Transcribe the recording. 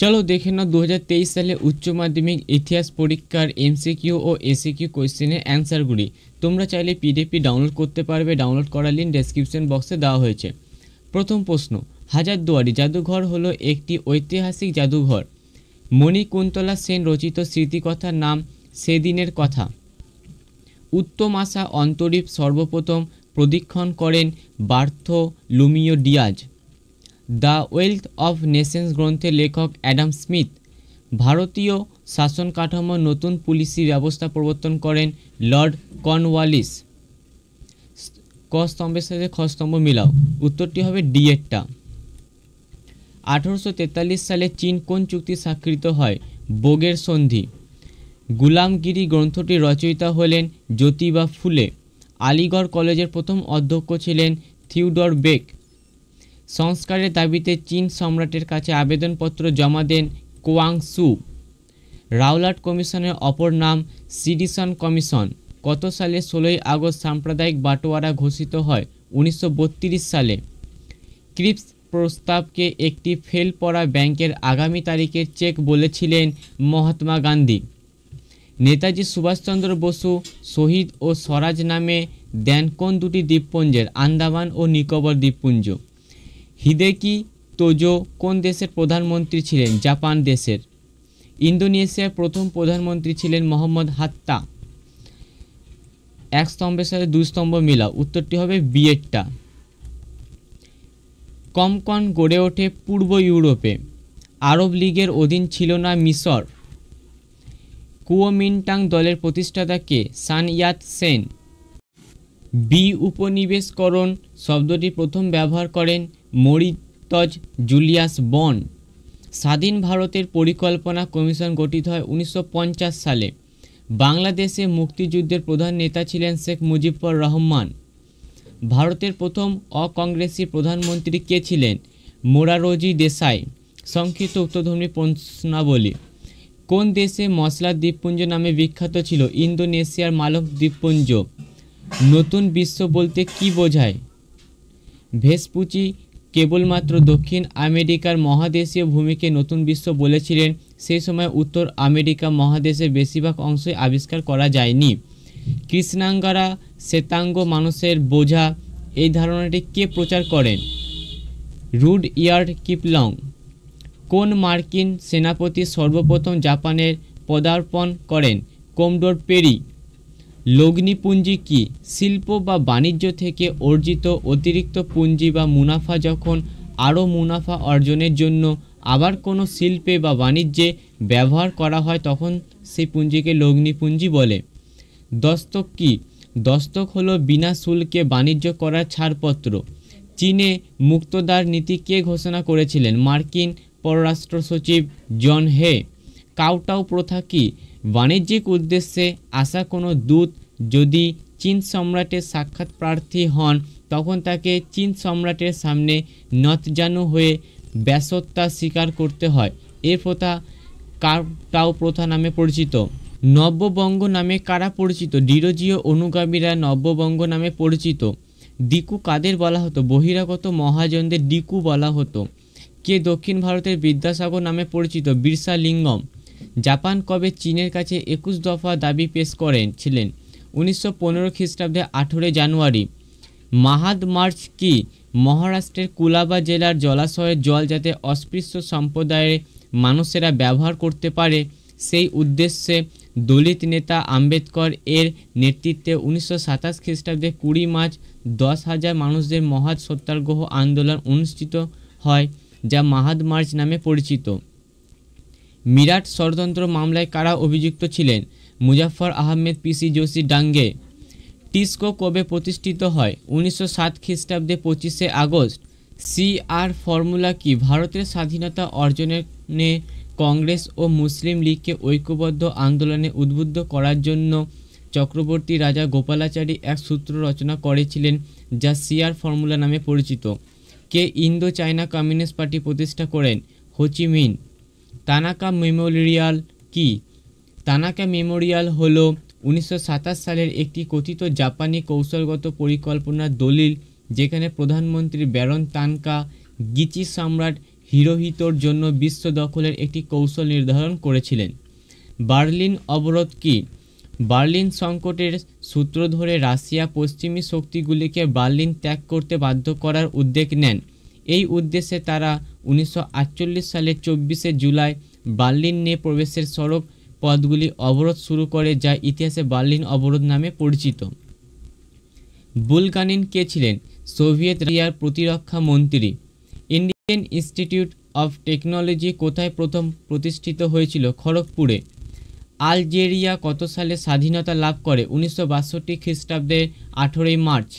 চলো দেখে নাও দু সালে উচ্চ মাধ্যমিক ইতিহাস পরীক্ষার এমসিকিউ ও এসিকিউ কোয়েশ্চেনের অ্যান্সারগুলি তোমরা চাইলে পিডিএফটি ডাউনলোড করতে পারবে ডাউনলোড করার লিঙ্ক ডেসক্রিপশন বক্সে দেওয়া হয়েছে প্রথম প্রশ্ন হাজারদুয়ারি জাদুঘর হল একটি ঐতিহাসিক জাদুঘর মণিকুন্তলা সেন রচিত স্মৃতিকথার নাম সেদিনের কথা উত্তম আশা অন্তরীপ সর্বপ্রথম প্রদীক্ষণ করেন Bartolomeu Dias the wealth of nations গ্রন্থের লেখক অ্যাডাম স্মিথ ভারতীয় শাসন কাঠামো নতুন পুলিশি ব্যবস্থা প্রবর্তন করেন লর্ড কর্নওয়ালিস ক স্তম্ভের সাথে খ স্তম্ভ মিলাও উত্তরটি হবে ডি এরটা আঠারোশো সালে চীন কোন চুক্তি স্বাক্ষরিত হয় বোগের সন্ধি গুলামগিরি গ্রন্থটি রচয়িতা হলেন জ্যোতিবা ফুলে আলিগড় কলেজের প্রথম অধ্যক্ষ ছিলেন থিউডর বেক সংস্কারের দাবিতে চীন সম্রাটের কাছে আবেদনপত্র জমা দেন কোয়াংসু রাওলাট কমিশনের অপর নাম সিডিসন কমিশন গত সালে ষোলোই আগস্ট সাম্প্রদায়িক বাটোয়ারা ঘোষিত হয় উনিশশো সালে ক্রিপস প্রস্তাবকে একটি ফেল পড়া ব্যাংকের আগামী তারিখের চেক বলেছিলেন মহাত্মা গান্ধী নেতাজি সুভাষচন্দ্র বসু শহীদ ও স্বরাজ নামে দেন কোন দুটি দ্বীপপুঞ্জের আন্দামান ও নিকোবর দ্বীপপুঞ্জ হিদেকি তোজো কোন দেশের প্রধানমন্ত্রী ছিলেন জাপান দেশের ইন্দোনেশিয়ার প্রথম প্রধানমন্ত্রী ছিলেন মোহাম্মদ হাত্তা এক স্তম্ভের সাথে দুই স্তম্ভ মিলা উত্তরটি হবে বিয়েটটা কমকন গড়ে ওঠে পূর্ব ইউরোপে আরব লীগের অধীন ছিল না মিশর কুয়োমিন্টাং দলের প্রতিষ্ঠাতা কে সান ইয়াত সেন বি উপনিবেশকরণ শব্দটি প্রথম ব্যবহার করেন মরিতজ জুলিয়াস বন স্বাধীন ভারতের পরিকল্পনা কমিশন গঠিত হয় উনিশশো সালে বাংলাদেশে মুক্তিযুদ্ধের প্রধান নেতা ছিলেন শেখ মুজিবুর রহমান ভারতের প্রথম অকংগ্রেসি প্রধানমন্ত্রী কে ছিলেন মোরারোজি দেশাই সংক্ষিপ্ত উত্তরধর্মী প্রশ্নাবলী কোন দেশে মশলা দ্বীপপুঞ্জ নামে বিখ্যাত ছিল ইন্দোনেশিয়ার মালক দ্বীপপুঞ্জ নতুন বিশ্ব বলতে কি বোঝায় ভেসপুচি কেবলমাত্র দক্ষিণ আমেরিকার মহাদেশীয় ভূমিকে নতুন বিশ্ব বলেছিলেন সেই সময় উত্তর আমেরিকা মহাদেশে বেশিরভাগ অংশই আবিষ্কার করা যায়নি কৃষ্ণাঙ্গারা শ্বেতাঙ্গ মানুষের বোঝা এই ধারণাটি কে প্রচার করেন রুড ইয়ার্ড কিপলং কোন মার্কিন সেনাপতি সর্বপ্রথম জাপানের পদার্পণ করেন কোমডোর পেরি লগ্নিপুঞ্জি কি শিল্প বা বাণিজ্য থেকে অর্জিত অতিরিক্ত পুঁজি বা মুনাফা যখন আরও মুনাফা অর্জনের জন্য আবার কোনো শিল্পে বা বাণিজ্যে ব্যবহার করা হয় তখন সেই পুঁজিকে লগ্নিপুঞ্জি বলে দস্তক কি দস্তক হলো বিনা শুল্কে বাণিজ্য করার ছাড়পত্র চীনে মুক্তদার নীতি কে ঘোষণা করেছিলেন মার্কিন পররাষ্ট্র সচিব জন হে কাউটাও প্রথা কি বাণিজ্যিক উদ্দেশ্যে আসা কোনো দূত যদি চীন সম্রাটের সাক্ষাৎ প্রার্থী হন তখন তাকে চীন সম্রাটের সামনে নতজানু হয়ে ব্যাসত্তা স্বীকার করতে হয় এ প্রথা কারটাও প্রথা নামে পরিচিত নব্যবঙ্গ নামে কারা পরিচিত ডিরোজীয় অনুগামীরা নব্যবঙ্গ নামে পরিচিত দিকু কাদের বলা হতো বহিরাগত মহাজনদের দিকু বলা হতো কে দক্ষিণ ভারতের বিদ্যাসাগর নামে পরিচিত বিরসা লিঙ্গম জাপান কবে চীনের কাছে একুশ দফা দাবি পেশ করেন ছিলেন উনিশশো পনেরো খ্রিস্টাব্দে আঠেরোই জানুয়ারি মাহাদ মার্চ কি মহারাষ্ট্রের কুলাবা জেলার জলাশয়ের জল যাতে অস্পৃশ্য সম্প্রদায়ের মানুষেরা ব্যবহার করতে পারে সেই উদ্দেশ্যে দলিত নেতা আম্বেদকর এর নেতৃত্বে উনিশশো সাতাশ খ্রিস্টাব্দে কুড়ি মার্চ দশ হাজার মানুষদের মহাৎ সত্যাগ্রহ আন্দোলন অনুষ্ঠিত হয় যা মাহাদ মার্চ নামে পরিচিত মিরাট ষড়যন্ত্র মামলায় কারা অভিযুক্ত ছিলেন মুজাফর আহমেদ পিসি জোশী ডাঙ্গে টিসকো কবে প্রতিষ্ঠিত হয় উনিশশো সাত খ্রিস্টাব্দে পঁচিশে আগস্ট সি আর ফর্মুলা কি ভারতের স্বাধীনতা অর্জনের কংগ্রেস ও মুসলিম লীগকে ঐক্যবদ্ধ আন্দোলনে উদ্বুদ্ধ করার জন্য চক্রবর্তী রাজা গোপালাচারী এক সূত্র রচনা করেছিলেন যা সিআর ফর্মুলা নামে পরিচিত কে ইন্দো চায়না কমিউনিস্ট পার্টি প্রতিষ্ঠা করেন হোচিমিন তানাকা মেমোরিয়াল কি তানাকা মেমোরিয়াল হলো উনিশশো সালের একটি কথিত জাপানি কৌশলগত পরিকল্পনার দলিল যেখানে প্রধানমন্ত্রী ব্যারন তানকা গিচি সম্রাট হিরোহিতর জন্য বিশ্ব দখলের একটি কৌশল নির্ধারণ করেছিলেন বার্লিন অবরোধ কি বার্লিন সংকটের সূত্র ধরে রাশিয়া পশ্চিমী শক্তিগুলিকে বার্লিন ত্যাগ করতে বাধ্য করার উদ্যোগ নেন এই উদ্দেশ্যে তারা উনিশশো সালের চব্বিশে জুলাই বার্লিন নিয়ে প্রবেশের সড়ক পথগুলি অবরোধ শুরু করে যা ইতিহাসে বার্লিন অবরোধ নামে পরিচিত বুলগানিন কে ছিলেন সোভিয়েত রাশিয়ার প্রতিরক্ষা মন্ত্রী ইন্ডিয়ান ইনস্টিটিউট অফ টেকনোলজি কোথায় প্রথম প্রতিষ্ঠিত হয়েছিল খড়গপুরে আলজেরিয়া কত সালে স্বাধীনতা লাভ করে উনিশশো বাষট্টি খ্রিস্টাব্দের আঠেরোই মার্চ